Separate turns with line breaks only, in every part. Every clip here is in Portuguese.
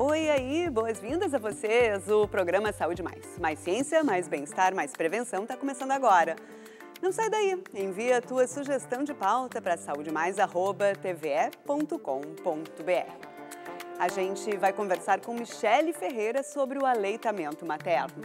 Oi aí, boas-vindas a vocês. O programa Saúde Mais. Mais ciência, mais bem-estar, mais prevenção está começando agora. Não sai daí, envia a tua sugestão de pauta para saúdemais@tve.com.br. A gente vai conversar com Michele Ferreira sobre o aleitamento materno.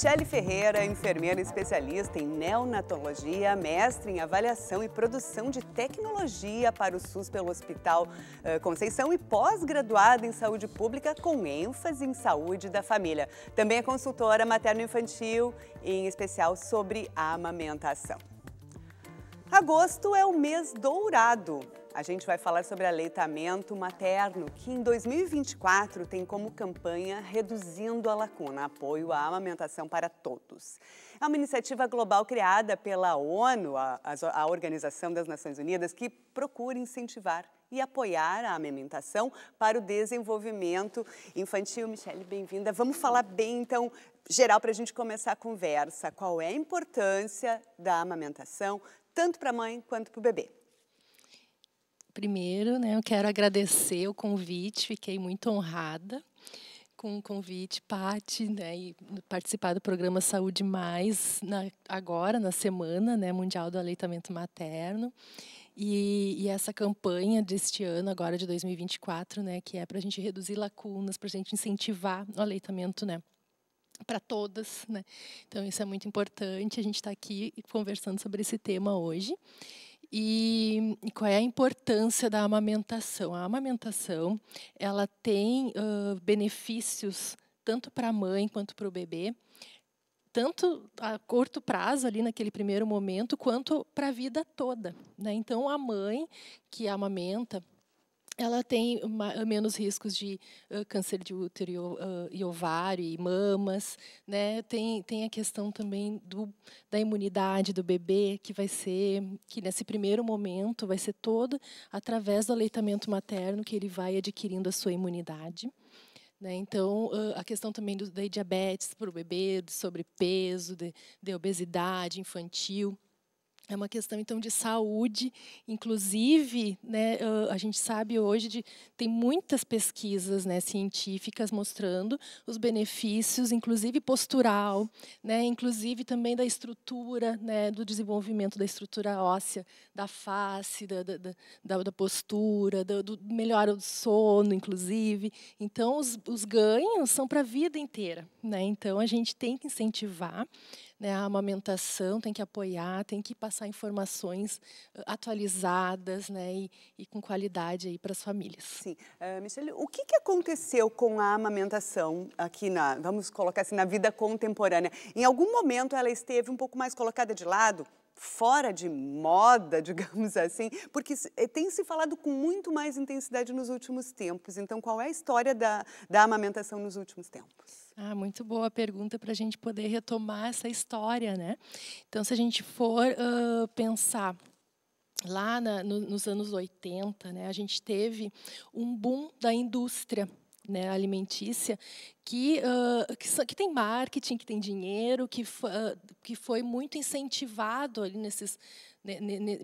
Michele Ferreira, enfermeira especialista em neonatologia, mestre em avaliação e produção de tecnologia para o SUS pelo Hospital eh, Conceição e pós-graduada em saúde pública com ênfase em saúde da família. Também é consultora materno-infantil, em especial sobre a amamentação. Agosto é o mês dourado a gente vai falar sobre aleitamento materno, que em 2024 tem como campanha Reduzindo a Lacuna, apoio à amamentação para todos. É uma iniciativa global criada pela ONU, a, a Organização das Nações Unidas, que procura incentivar e apoiar a amamentação para o desenvolvimento infantil. Michele, bem-vinda. Vamos falar bem, então, geral, para a gente começar a conversa. Qual é a importância da amamentação, tanto para a mãe quanto para o bebê?
Primeiro, né, eu quero agradecer o convite, fiquei muito honrada com o convite, Pati, né, e participar do programa Saúde Mais na, agora, na semana né, mundial do aleitamento materno. E, e, essa campanha deste ano, agora de 2024, né, que é para a gente reduzir lacunas, para a gente incentivar o aleitamento, né, para todas, né. Então isso é muito importante. A gente está aqui conversando sobre esse tema hoje. E, e, qual é a importância da amamentação? A amamentação ela tem uh, benefícios tanto para a mãe quanto para o bebê, tanto a curto prazo ali naquele primeiro momento, quanto para a vida toda. Né? Então a mãe que amamenta ela tem uma, menos riscos de uh, câncer de útero e, uh, e, ovário e mamas, né? Tem tem a questão também do da imunidade do bebê que vai ser que nesse primeiro momento vai ser todo através do aleitamento materno que ele vai adquirindo a sua imunidade. Né? Então, a questão também do, da diabetes para o bebê, do sobrepeso, de, de obesidade infantil. É uma questão então de saúde, inclusive, né, a gente sabe hoje de tem muitas pesquisas, né, científicas mostrando os benefícios, inclusive postural, né, inclusive também da estrutura, né, do desenvolvimento da estrutura óssea, da face, da, da, da postura, do, do melhora do sono, inclusive. Então os, os ganhos são para a vida inteira, né? Então a gente tem que incentivar né, a amamentação, tem que apoiar, tem que passar informações eh, atualizadas né, e, e com qualidade para as famílias. Sim. Uh, Michele, o que, que aconteceu com a amamentação
aqui na, vamos colocar assim, na vida contemporânea? Em algum momento ela esteve um pouco mais colocada de lado? fora de moda, digamos assim, porque eh, tem se falado com muito mais intensidade nos últimos tempos. Então, qual é a história da, da amamentação nos
últimos tempos? Ah, muito boa pergunta para a gente poder retomar essa história, né? Então, se a gente for uh, pensar lá na, no, nos anos 80, né, a gente teve um boom da indústria né, alimentícia que, uh, que, que, tem marketing, que tem dinheiro, que, uh, que foi muito incentivado ali nesses, né,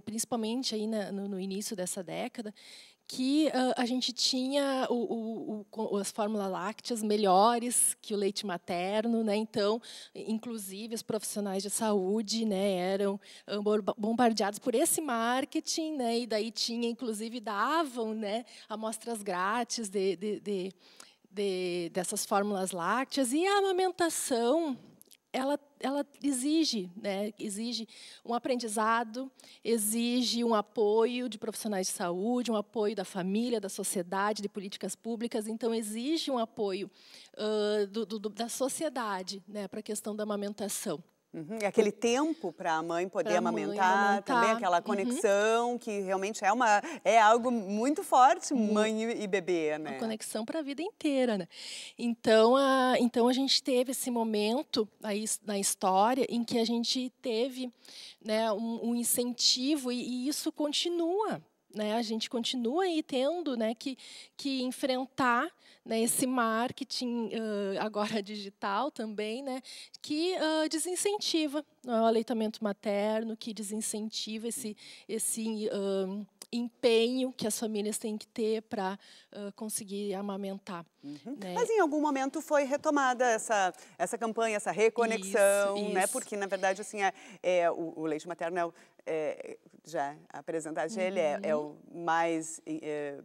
principalmente aí na, no, no, início dessa década, que uh, a gente tinha o, o, o, as fórmulas lácteas melhores que o leite materno, né? Então, inclusive os profissionais de saúde, né, eram ah, bombardeados por esse marketing, né? E daí tinha, inclusive, davam, né, amostras grátis de, de, de, de dessas fórmulas lácteas e a amamentação, ela ela exige, né? exige um aprendizado, exige um apoio de profissionais de saúde, um apoio da família, da sociedade, de políticas públicas. Então, exige um apoio uh, do, do, da sociedade né? para a questão da amamentação. Uhum, e aquele tempo
para a mãe poder amamentar, mãe amamentar, também aquela uhum. conexão
uhum. que realmente é uma é algo
muito forte mãe e, e
bebê, né? Uma conexão para a vida inteira, né? Então a então a gente teve esse momento aí na história em que a gente teve né um, um incentivo e, e isso continua, né? A gente continua aí tendo né que que enfrentar né, esse marketing uh, agora digital também, né, que uh, desincentiva é, o aleitamento materno, que desincentiva esse, esse uh, empenho que as famílias têm que ter para uh, conseguir amamentar. Uhum. Né? Mas em algum momento
foi retomada essa, essa campanha, essa reconexão, isso, né? Porque, na verdade, assim, é, é o, o, leite materno é, é já apresentado, uhum. ele é, é, uhum. o mais é,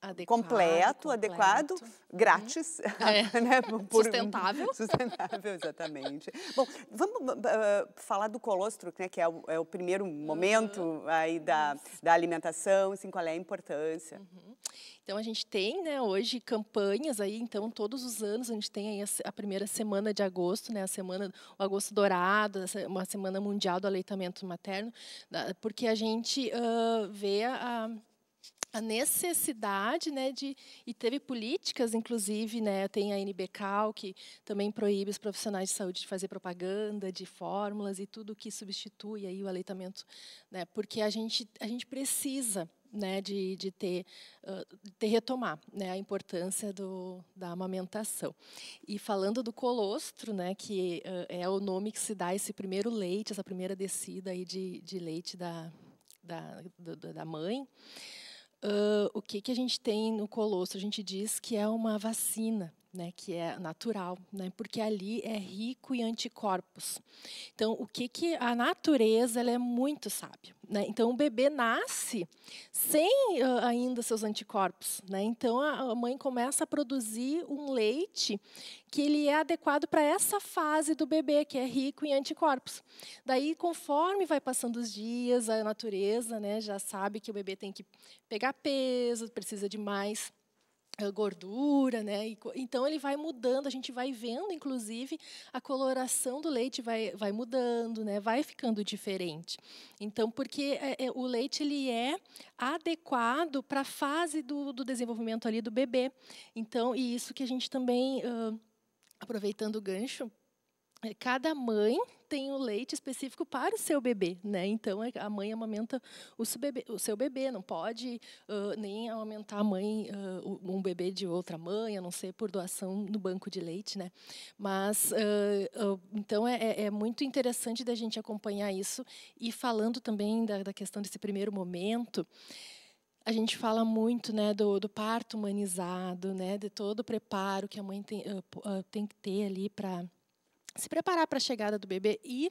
Adequado, completo, completo, adequado, grátis. Hum. É. Né? Por, sustentável. Sustentável, exatamente. Bom, vamos uh, falar do colostro, né, que é o, é o primeiro momento uhum. aí da, da alimentação, assim, qual é a importância. Uhum.
Então, a gente tem né, hoje campanhas aí, então, todos os anos a gente tem aí a, primeira semana de agosto, né, a semana, o agosto dourado, uma semana mundial do aleitamento materno, porque a gente uh, vê a, a a necessidade né, de. E teve políticas, inclusive, né, tem a NBCAL, que também proíbe os profissionais de saúde de fazer propaganda de fórmulas e tudo que substitui aí o aleitamento, né, porque a gente, a gente precisa. Né, de, de ter, uh, de retomar né, a importância do, da amamentação. E falando do colostro, né, que uh, é o nome que se dá a esse primeiro leite, essa primeira descida aí de, de leite da, da, da mãe, uh, o que, que a gente tem no Colosso? A gente diz que é uma vacina né, que é natural, né, porque ali é rico em anticorpos. Então, o que, que a natureza ela é muito sábia. Né? Então, o bebê nasce sem uh, ainda seus anticorpos. Né? Então, a, a mãe começa a produzir um leite que ele é adequado para essa fase do bebê, que é rico em anticorpos. Daí, conforme vai passando os dias, a natureza né, já sabe que o bebê tem que pegar peso, precisa de mais gordura, né? Então ele vai mudando, a gente vai vendo, inclusive, a coloração do leite vai, vai mudando, né? Vai ficando diferente. Então, porque é, é, o leite ele é adequado para a fase do, do, desenvolvimento ali do bebê. Então, e isso que a gente também uh, aproveitando o gancho, é, cada mãe tem o leite específico para o seu bebê, né? Então é, a mãe amamenta o seu bebê, o seu bebê não pode uh, nem amamentar a mãe uh, um bebê de outra mãe, a não ser por doação no banco de leite, né? Mas uh, então é, é, é, muito interessante da gente acompanhar isso e falando também da, da questão desse primeiro momento a gente fala muito né, do, do, parto humanizado, né, de todo o preparo que a mãe tem, uh, tem que ter ali para se preparar para a chegada do bebê e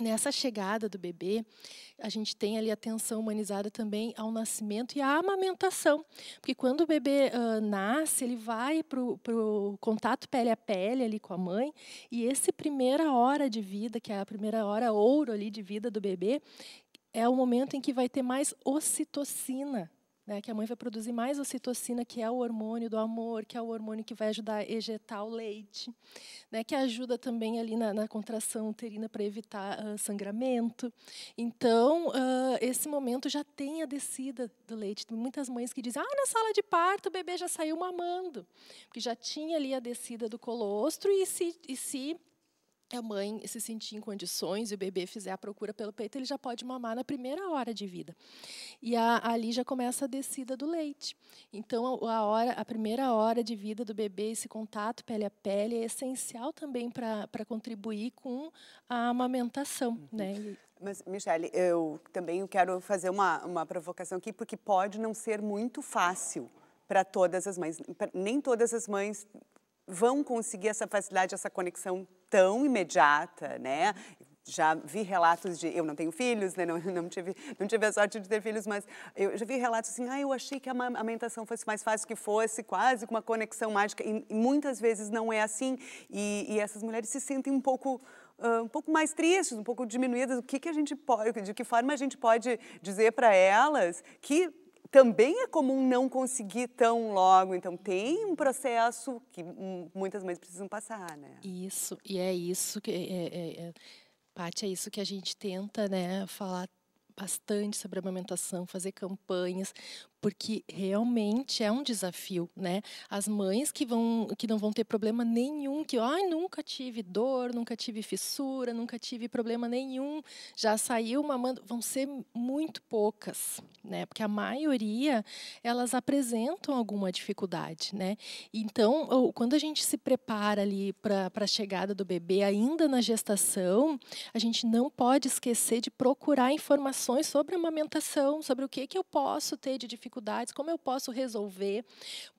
nessa chegada do bebê, a gente tem ali atenção humanizada também ao nascimento e à amamentação. Porque quando o bebê uh, nasce, ele vai para o contato pele a pele ali com a mãe, e essa primeira hora de vida, que é a primeira hora ouro ali de vida do bebê, é o momento em que vai ter mais ocitocina né, que a mãe vai produzir mais ocitocina, que é o hormônio do amor, que é o hormônio que vai ajudar a ejetar o leite, né, que ajuda também ali na, na contração uterina para evitar uh, sangramento. Então, uh, esse momento já tem a descida do leite. Tem muitas mães que dizem, ah, na sala de parto o bebê já saiu mamando, porque já tinha ali a descida do colostro e se, e se a mãe se sentir em condições e o bebê fizer a procura pelo peito, ele já pode mamar na primeira hora de vida. E a, ali já começa a descida do leite. Então, a, hora, a primeira hora de vida do bebê, esse contato pele a pele, é essencial também para contribuir com a amamentação. Uhum. Né? E,
mas, Michele, eu também quero fazer uma, uma provocação aqui, porque pode não ser muito fácil para todas as mães. Nem todas as mães vão conseguir essa facilidade, essa conexão tão imediata, né? já vi relatos de eu não tenho filhos, né? não, não, tive, não tive a sorte de ter filhos, mas eu já vi relatos assim, ah, eu achei que a amamentação fosse mais fácil que fosse, quase com uma conexão mágica, e, e muitas vezes não é assim, e, e essas mulheres se sentem um pouco uh, um pouco mais tristes, um pouco diminuídas, o que, que a gente pode, de que forma a gente pode dizer para elas que também é comum não conseguir tão logo. Então, tem um processo que muitas mães precisam passar, né?
Isso, e é isso que. É, é, é Paty, é isso que a gente tenta, né? Falar bastante sobre a amamentação, fazer campanhas, porque realmente é um desafio, né? As mães que vão que não vão ter problema nenhum, que ai, nunca tive dor, nunca tive fissura, nunca tive problema nenhum, já saiu mamando, vão ser muito poucas, né? Porque a maioria elas apresentam alguma dificuldade, né? Então, quando a gente se prepara ali para a chegada do bebê ainda na gestação, a gente não pode esquecer de procurar informações sobre a amamentação, sobre o que que eu posso ter de dificuldade dificuldades, como eu posso resolver,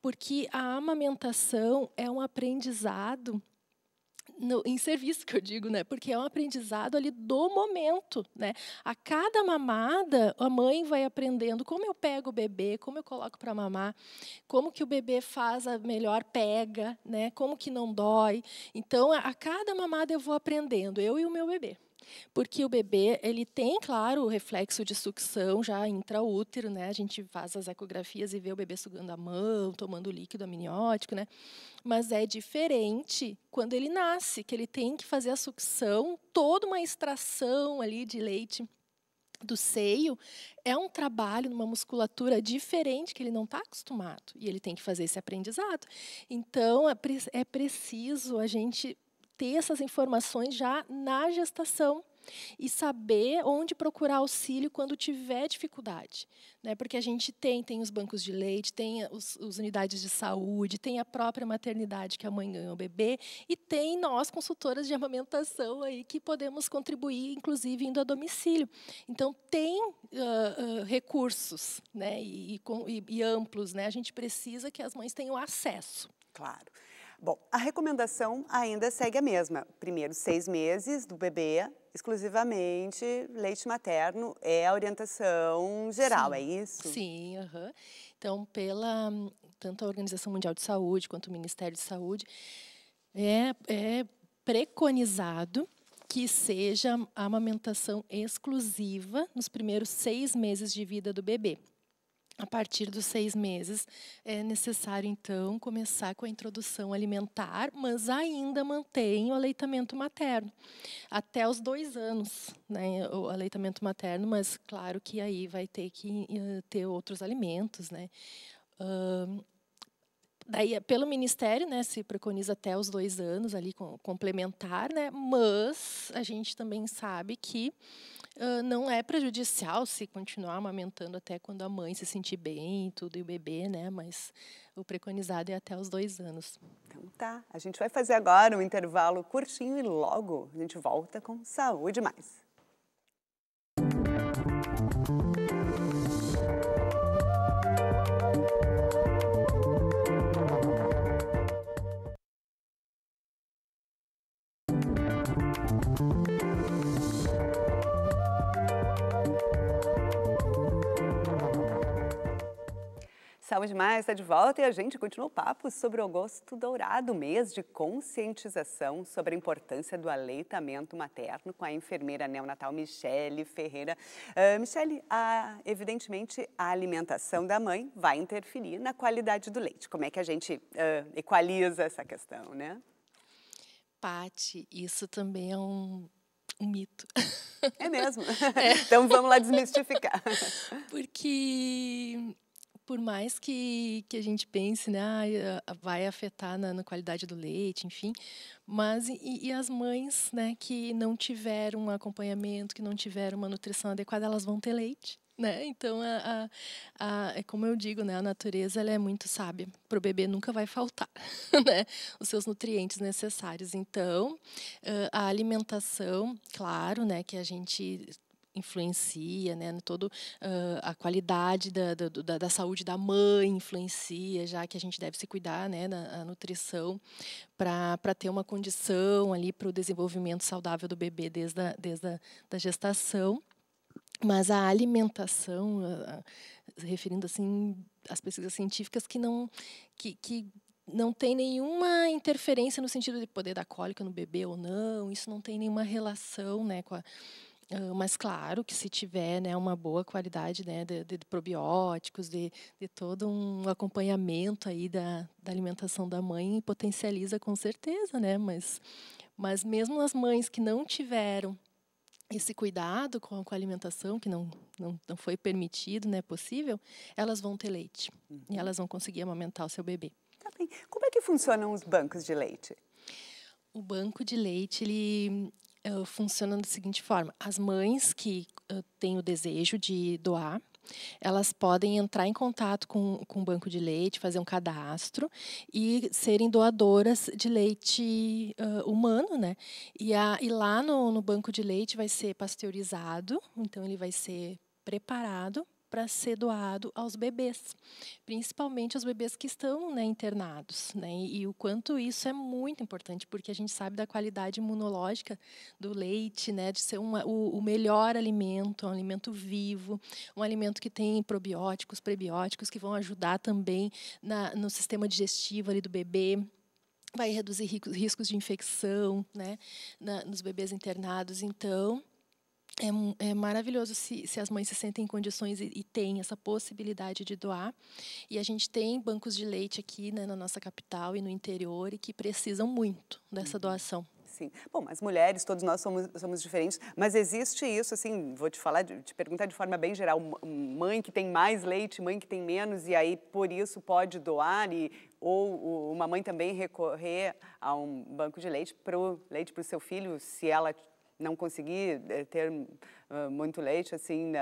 porque a amamentação é um aprendizado no, em serviço que eu digo, né? Porque é um aprendizado ali do momento, né? A cada mamada, a mãe vai aprendendo como eu pego o bebê, como eu coloco para mamar, como que o bebê faz a melhor pega, né? Como que não dói. Então, a, a cada mamada eu vou aprendendo, eu e o meu bebê porque o bebê ele tem, claro, o reflexo de sucção já intraútero, né? A gente faz as ecografias e vê o bebê sugando a mão, tomando líquido amniótico, né? Mas é diferente quando ele nasce, que ele tem que fazer a sucção, toda uma extração ali de leite do seio é um trabalho numa musculatura diferente que ele não está acostumado e ele tem que fazer esse aprendizado. Então é, é preciso a gente ter essas informações já na gestação e saber onde procurar auxílio quando tiver dificuldade, né? Porque a gente tem tem os bancos de leite, tem os, as unidades de saúde, tem a própria maternidade que a mãe ganha o bebê e tem nós consultoras de amamentação aí que podemos contribuir, inclusive indo a domicílio. Então tem uh, uh, recursos, né? E, e, e amplos, né? A gente precisa que as mães tenham acesso. Claro. Bom, a
recomendação ainda segue a mesma. Primeiro, seis meses do bebê, exclusivamente leite materno é a orientação geral, Sim. é isso?
Sim, uhum. então pela tanto a Organização Mundial de Saúde quanto o Ministério de Saúde é, é preconizado que seja a amamentação exclusiva nos primeiros seis meses de vida do bebê. A partir dos seis meses, é necessário, então, começar com a introdução alimentar, mas ainda mantém o aleitamento materno, até os dois anos, né, o aleitamento materno, mas claro que aí vai ter que eh, ter outros alimentos, né daí é, pelo Ministério, né, se preconiza até os dois anos ali complementar, né, mas a gente também sabe que uh, não é prejudicial se continuar amamentando até quando a mãe se sentir bem e tudo, e o bebê, né, mas o preconizado é até os dois anos. Então tá, a gente vai
fazer agora um intervalo curtinho e logo a gente volta com Saúde Mais. Salve Mais está de volta e a gente continua o papo sobre o Agosto Dourado, mês de conscientização sobre a importância do aleitamento materno com a enfermeira neonatal Michele Ferreira. Uh, Michele, evidentemente a alimentação da mãe vai interferir na qualidade do leite. Como é que a gente uh, equaliza essa questão, né?
Pati, isso também é um, um mito. É mesmo? É. Então vamos lá desmistificar. Porque por mais que, que a gente pense, né, vai afetar na, na, qualidade do leite, enfim, mas e, e, as mães, né, que não tiveram um acompanhamento, que não tiveram uma nutrição adequada, elas vão ter leite, né? Então, a, a, a é como eu digo, né, a natureza ela é muito sábia. Para o bebê nunca vai faltar, né, os seus nutrientes necessários. Então, a alimentação, claro, né, que a gente influencia, né? Todo uh, a qualidade da, da, da, saúde da mãe influencia, já que a gente deve se cuidar, né? Na nutrição para ter uma condição ali para o desenvolvimento saudável do bebê desde a, desde a da gestação. Mas a alimentação, uh, referindo assim às pesquisas científicas que não que, que não tem nenhuma interferência no sentido de poder dar cólica no bebê ou não, isso não tem nenhuma relação né, com a, mas claro que se tiver né, uma boa qualidade né, de, de, probióticos, de, de todo um acompanhamento aí da, da alimentação da mãe, potencializa com certeza, né? Mas, mas mesmo as mães que não tiveram esse cuidado com a alimentação, que não, não, não foi permitido, né, possível, elas vão ter leite uhum. e elas vão conseguir amamentar o seu bebê. Tá bem. Como é que funcionam os bancos de leite? O banco de leite, ele, funciona da seguinte forma: as mães que uh, têm o desejo de doar, elas podem entrar em contato com, com o banco de leite, fazer um cadastro e serem doadoras de leite uh, humano, né? E, a, e lá no, no banco de leite vai ser pasteurizado, então ele vai ser preparado para ser doado aos bebês, principalmente aos bebês que estão né, internados. Né? E, o quanto isso é muito importante, porque a gente sabe da qualidade imunológica do leite, né, de ser uma, o, o, melhor alimento, um alimento vivo, um alimento que tem probióticos, prebióticos, que vão ajudar também na, no sistema digestivo ali do bebê vai reduzir riscos de infecção né, na, nos bebês internados. Então, é, é, maravilhoso se, se, as mães se sentem em condições e, e têm essa possibilidade de doar. E a gente tem bancos de leite aqui né, na nossa capital e no interior e que precisam muito dessa uhum. doação.
Sim. Bom, as mulheres, todos nós somos, somos diferentes, mas existe isso, assim, vou te falar, te perguntar de forma bem geral, mãe que tem mais leite, mãe que tem menos, e aí por isso pode doar, e, ou uma mãe também recorrer a um banco de leite para o leite para o seu filho, se ela não consegui eh, ter ah, muito leite assim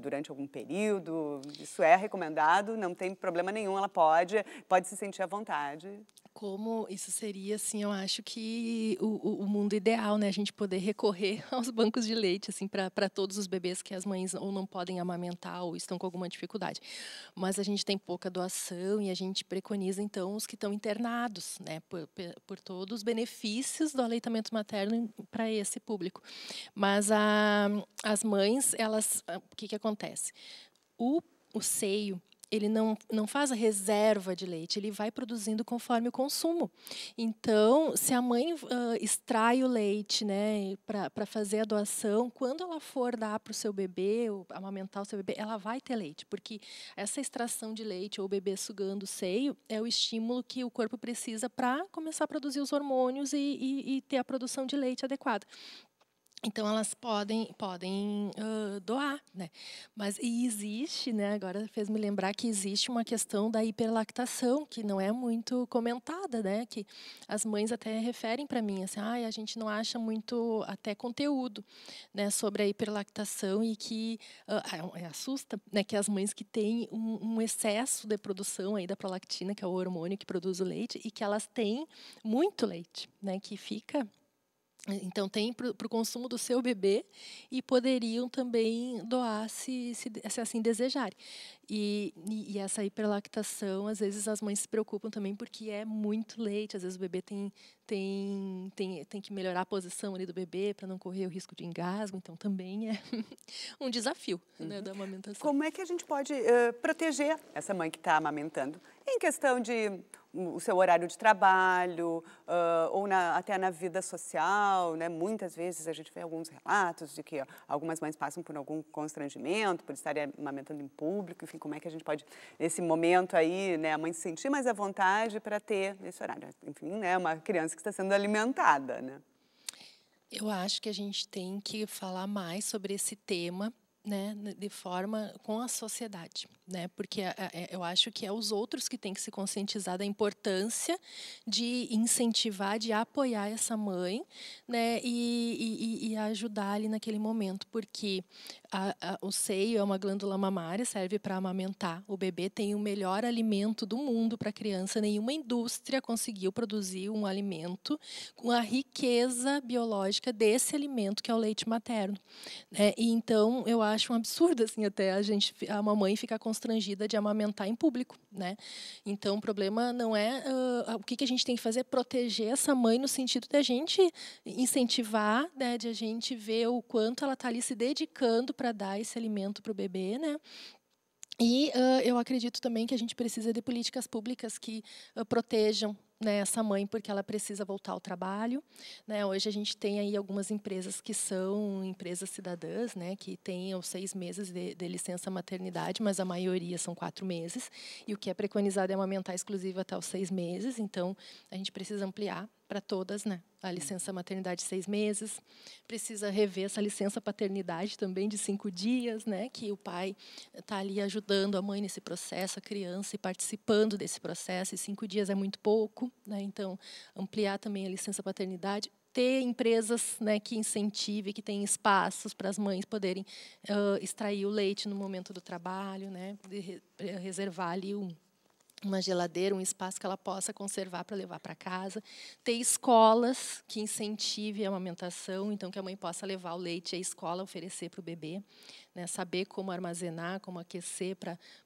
durante algum período. Isso é recomendado, não tem problema nenhum, ela pode, pode se sentir à vontade
como isso seria, assim, eu acho que o, o mundo ideal, né? A gente poder recorrer aos bancos de leite, assim, para todos os bebês que as mães ou não podem amamentar ou estão com alguma dificuldade. Mas a gente tem pouca doação e a gente preconiza, então, os que estão internados, né? Por, por todos os benefícios do aleitamento materno para esse público. Mas a, as mães, elas, ah, o que, que acontece? O, o seio ele não, não faz a reserva de leite, ele vai produzindo conforme o consumo. Então, se a mãe uh, extrai o leite né, para fazer a doação, quando ela for dar para o seu bebê, amamentar o seu bebê, ela vai ter leite, porque essa extração de leite ou o bebê sugando o seio é o estímulo que o corpo precisa para começar a produzir os hormônios e, e, e ter a produção de leite adequada. Então elas podem podem uh, doar, né? Mas e existe, né? Agora fez me lembrar que existe uma questão da hiperlactação que não é muito comentada, né? Que as mães até referem para mim assim, ah, a gente não acha muito até conteúdo, né? Sobre a hiperlactação e que uh, assusta, né? Que as mães que têm um, um, excesso de produção aí da prolactina, que é o hormônio que produz o leite, e que elas têm muito leite, né? Que fica então, tem para o consumo do seu bebê e poderiam também doar se, se, se assim desejarem. E, e, essa hiperlactação, às vezes as mães se preocupam também porque é muito leite, às vezes o bebê tem, tem, tem, tem que melhorar a posição ali do bebê para não correr o risco de engasgo, então também é um desafio né, uhum. da amamentação. Como é que a gente pode uh,
proteger essa mãe que está amamentando? Em questão de o seu horário de trabalho uh, ou na, até na vida social, né? Muitas vezes a gente vê alguns relatos de que ó, algumas mães passam por algum constrangimento por estarem amamentando em público, enfim, como é que a gente pode nesse momento aí, né, a mãe se sentir mais à vontade para ter esse horário, enfim, né, uma criança que está sendo alimentada, né?
Eu acho que a gente tem que falar mais sobre esse tema né, de forma com a sociedade, né? Porque é, eu acho que é os outros que têm que se conscientizar da importância de incentivar, de apoiar essa mãe, né? E, e, e ajudar ali naquele momento, porque a, o seio é uma glândula mamária, serve para amamentar. O bebê tem o melhor alimento do mundo para a criança. Nenhuma indústria conseguiu produzir um alimento com a riqueza biológica desse alimento que é o leite materno, né? E então eu acho acho um absurdo assim até a gente a mamãe ficar constrangida de amamentar em público, né? Então o problema não é uh, o que, que a gente tem que fazer proteger essa mãe no sentido de a gente incentivar, né, de a gente ver o quanto ela está ali se dedicando para dar esse alimento para o bebê, né? E uh, eu acredito também que a gente precisa de políticas públicas que uh, protejam né, essa mãe porque ela precisa voltar ao trabalho. Né? Hoje a gente tem aí algumas empresas que são empresas cidadãs, né, que têm os seis meses de, de, licença maternidade, mas a maioria são quatro meses. E o que é preconizado é amamentar exclusivo até os seis meses. Então a gente precisa ampliar para todas, né? A uhum. licença maternidade seis meses, precisa rever essa licença paternidade também de cinco dias, né? Que o pai está ali ajudando a mãe nesse processo, a criança e participando desse processo. E cinco dias é muito pouco, né? Então ampliar também a licença paternidade, ter empresas né, que incentivem, que tenham espaços para as mães poderem uh, extrair o leite no momento do trabalho, né? Eh, reservar ali um uma geladeira, um espaço que ela possa conservar para levar para casa, ter escolas que incentive a amamentação, então que a mãe possa levar o leite à escola, oferecer para o bebê, né? saber como armazenar, como aquecer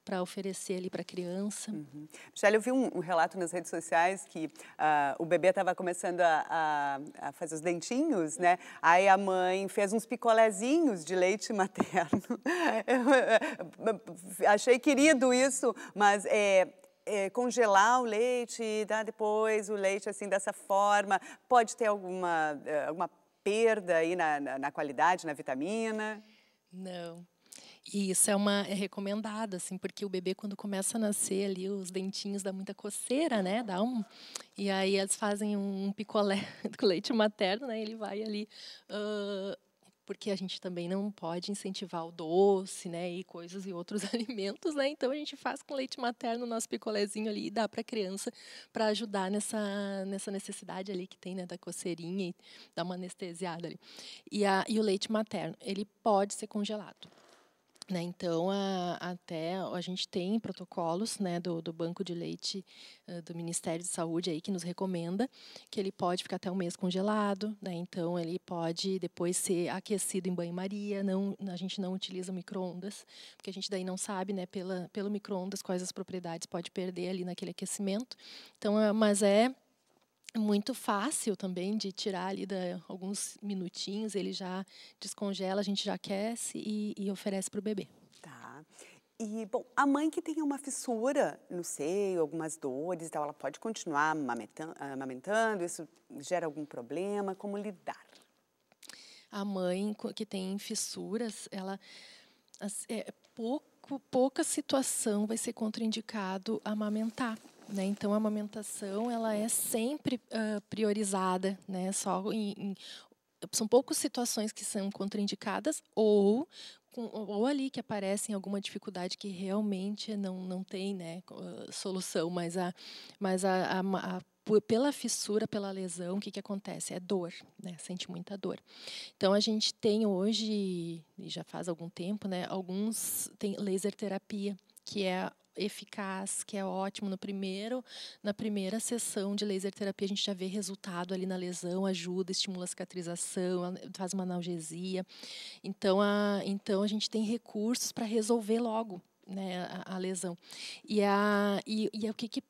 para oferecer ali para a criança. Uhum.
Michelle, eu vi um, um, relato nas redes sociais que uh, o bebê estava começando a, a, a, fazer os dentinhos, né? Aí a mãe fez uns picolézinhos de leite materno. eu, eu, eu, achei querido isso, mas é, é, congelar o leite, e dar depois o leite assim dessa forma, pode ter alguma, eh, alguma perda aí na, na, na qualidade, na vitamina?
Não. E isso é uma é recomendado, assim, porque o bebê quando começa a nascer ali, os dentinhos dá muita coceira, né? Dá um. E aí eles fazem um picolé com leite materno, né? Ele vai ali uh, porque a gente também não pode incentivar o doce, né, e coisas e outros alimentos, né? Então a gente faz com leite materno o nosso picolézinho ali e dá para a criança para ajudar nessa nessa necessidade ali que tem, né, da coceirinha e dar uma anestesiada ali. E a, e o leite materno, ele pode ser congelado. Né, então, a, até a gente tem protocolos né, do, do, Banco de Leite uh, do Ministério de Saúde aí que nos recomenda que ele pode ficar até um mês congelado, né, então ele pode depois ser aquecido em banho-maria, não, a gente não utiliza micro-ondas, porque a gente daí não sabe né, pela, pelo micro-ondas quais as propriedades pode perder ali naquele aquecimento. Então, é, mas é muito fácil também de tirar ali da, alguns minutinhos, ele já descongela, a gente já aquece e, e oferece para o bebê. Tá. E, bom, a mãe que tem uma fissura
no seio, algumas dores e tal, ela pode continuar amamentando? Isso gera algum problema? Como lidar?
A mãe que tem fissuras, ela. É, pouco, pouca situação vai ser contraindicado amamentar. Né? Então, a amamentação ela é sempre uh, priorizada, né? Só em, em, são poucas situações que são contraindicadas ou ou ali que aparecem alguma dificuldade que realmente não, não tem né, ah, solução, mas, a, mas a, a, a pela fissura, pela lesão, o que, que acontece? É dor, né? sente muita dor. Então, a gente tem hoje, e já faz algum tempo, né, alguns tem laser terapia, que é eficaz, que é ótimo. No primeiro, na primeira sessão de laser terapia, a gente já vê resultado ali na lesão, ajuda, estimula a cicatrização, faz uma analgesia. Então a, então a gente tem recursos para resolver logo né, a, a, lesão. E, a, e, e é o que, que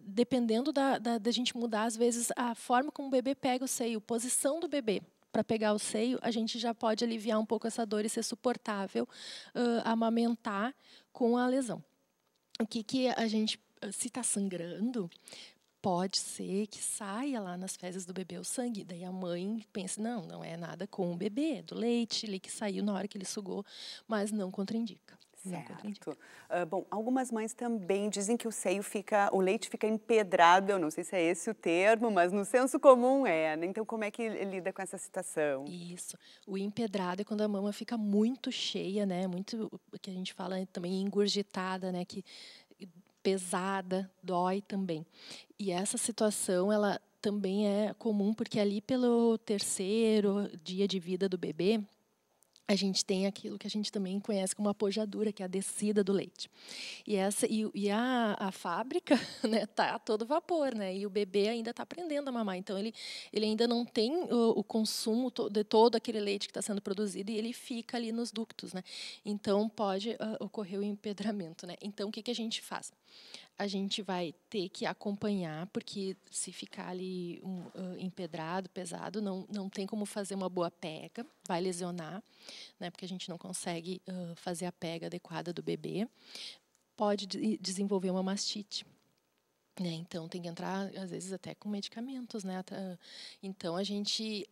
dependendo da, da, da gente mudar, às vezes, a forma como o bebê pega o seio, posição do bebê para pegar o seio, a gente já pode aliviar um pouco essa dor e ser suportável uh, amamentar com a lesão o que, que a gente, se está sangrando, pode ser que saia lá nas fezes do bebê o sangue. Daí a mãe pensa, não, não é nada com o bebê, é do leite, ele que saiu na hora que ele sugou, mas não contraindica.
Certo. Uh, ah, bom, algumas mães também dizem que o seio fica, o leite fica empedrado, eu não sei se é esse o termo, mas no senso comum é, né? Então, como é que lida com essa situação? Isso.
O empedrado é quando a mama fica muito cheia, né? Muito, o que a gente fala é também engurgitada, né? Que pesada, dói também. E essa situação, ela também é comum porque ali pelo terceiro dia de vida do bebê, a gente tem aquilo que a gente também conhece como a pojadura, que é a descida do leite. E essa e, e a, a fábrica né, tá a todo vapor, né? E o bebê ainda está aprendendo a mamar, então ele, ele ainda não tem o, o consumo de todo aquele leite que está sendo produzido e ele fica ali nos ductos, né? Então pode uh, ocorrer o empedramento, né? Então o que, que a gente faz? a gente vai ter que acompanhar, porque se ficar ali um, uh, empedrado, pesado, não, não tem como fazer uma boa pega, vai lesionar, né, porque a gente não consegue uh, fazer a pega adequada do bebê. Pode de desenvolver uma mastite. Né? Então, tem que entrar, às vezes, até com medicamentos. Né? Ah, então, a gente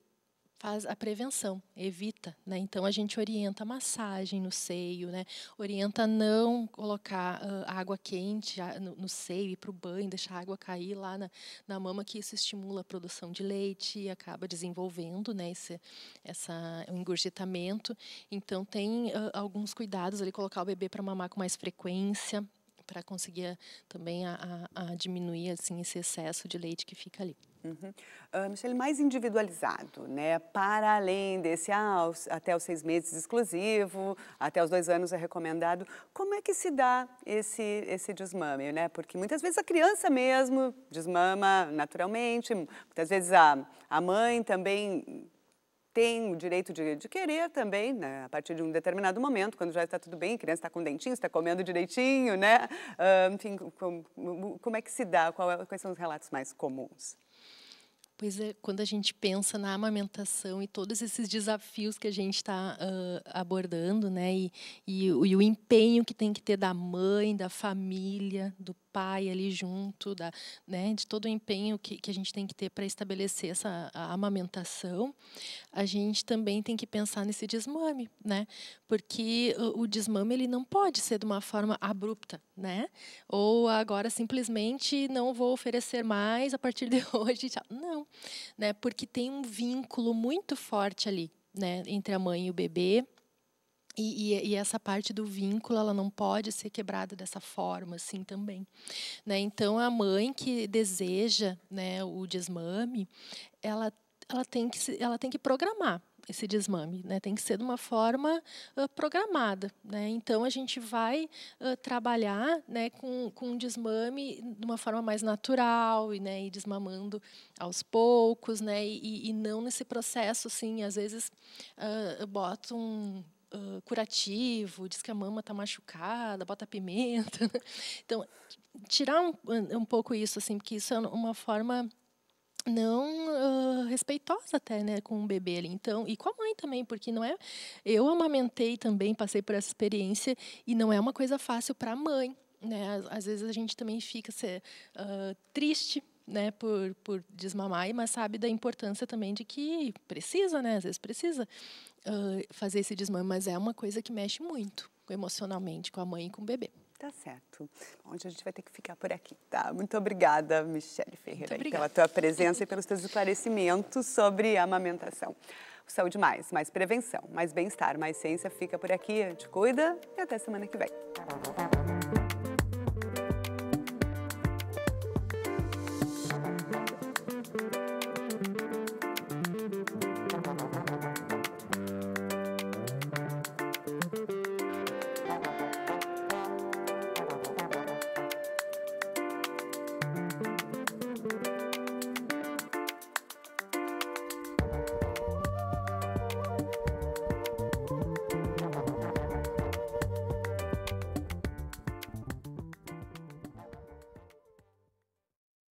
faz a prevenção, evita, né? Então a gente orienta massagem no seio, né? Orienta não colocar uh, água quente ah, no, no seio e para o banho, deixar a água cair lá na, na mama, que isso estimula a produção de leite e acaba desenvolvendo, né? Esse, essa um engurgitamento. Então tem uh, alguns cuidados ali, colocar o bebê para mamar com mais frequência para conseguir eh, também a, a, a, diminuir assim esse excesso de leite que fica ali. Uhum. Uh, Michele, mais
individualizado, né? Para além desse ah, até os seis meses exclusivo, até os dois anos é recomendado. Como é que se dá esse, esse desmame, né? Porque muitas vezes a criança mesmo desmama naturalmente, muitas vezes a, a mãe também tem o direito de, de querer também, né? a partir de um determinado momento, quando já está tudo bem, a criança está com dentinho, está comendo direitinho, né? Uh, enfim, como, como é que se dá? É, quais são os relatos mais comuns?
Pois é, quando a gente pensa na amamentação e todos esses desafios que a gente está uh, ah, abordando, né, e, e, e, o empenho que tem que ter da mãe, da família, do pai ali junto, da, né, de todo o empenho que, que a gente tem que ter para estabelecer essa amamentação, a gente também tem que pensar nesse desmame, né? Porque o, o desmame ele não pode ser de uma forma abrupta, né? Ou agora simplesmente não vou oferecer mais a partir de hoje, tchau. não, né? Porque tem um vínculo muito forte ali, né, entre a mãe e o bebê e, e, e, essa parte do vínculo ela não pode ser quebrada dessa forma assim também né? então a mãe que deseja né, o desmame ela, ela, tem que, ela tem que programar esse desmame, né? Tem que ser de uma forma uh, programada, né? Então a gente vai uh, trabalhar, né, com, com um desmame de uma forma mais natural e, né, e desmamando aos poucos, né? E, e não nesse processo, assim, às vezes uh, bota um uh, curativo, diz que a mama está machucada, bota pimenta. Né? Então, tirar um, um pouco isso, assim, porque isso é uma forma não uh, respeitosa até, né, com o bebê ali. Então, e com a mãe também, porque não é eu amamentei também, passei por essa experiência e não é uma coisa fácil para a mãe, né? Às vezes a gente também fica ser uh, triste, né, por por desmamar, mas sabe da importância também de que precisa, né? Às vezes precisa uh, fazer esse desmame, mas é uma coisa que mexe muito emocionalmente com a mãe e com o bebê. Tá certo. Onde a gente vai ter que ficar por aqui,
tá? Muito obrigada, Michele Ferreira, pela tua presença e pelos teus esclarecimentos sobre a amamentação. Saúde Mais, mais prevenção, mais bem-estar, mais ciência fica por aqui. Te cuida e até semana que vem.